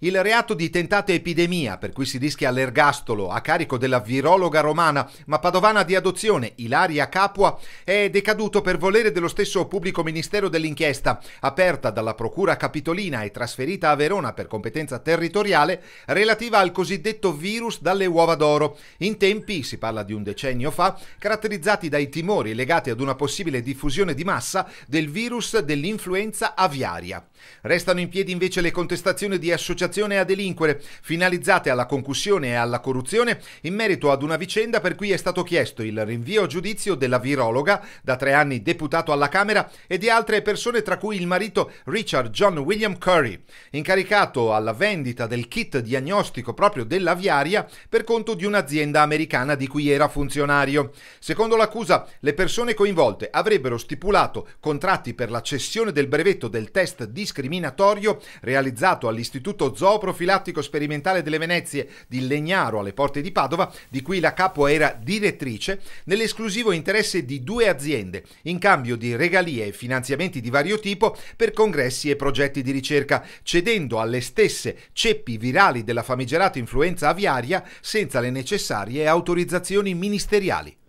Il reato di tentata epidemia, per cui si rischia l'ergastolo a carico della virologa romana ma padovana di adozione Ilaria Capua, è decaduto per volere dello stesso pubblico ministero dell'inchiesta, aperta dalla Procura Capitolina e trasferita a Verona per competenza territoriale, relativa al cosiddetto virus dalle uova d'oro, in tempi, si parla di un decennio fa, caratterizzati dai timori legati ad una possibile diffusione di massa del virus dell'influenza aviaria. Restano in piedi invece le contestazioni di associazioni associazione a delinquere finalizzate alla concussione e alla corruzione in merito ad una vicenda per cui è stato chiesto il rinvio a giudizio della virologa, da tre anni deputato alla Camera, e di altre persone tra cui il marito Richard John William Curry, incaricato alla vendita del kit diagnostico proprio della viaria per conto di un'azienda americana di cui era funzionario. Secondo l'accusa, le persone coinvolte avrebbero stipulato contratti per la cessione del brevetto del test discriminatorio realizzato all'Istituto zoo profilattico sperimentale delle Venezie di Legnaro alle porte di Padova, di cui la capo era direttrice, nell'esclusivo interesse di due aziende, in cambio di regalie e finanziamenti di vario tipo per congressi e progetti di ricerca, cedendo alle stesse ceppi virali della famigerata influenza aviaria senza le necessarie autorizzazioni ministeriali.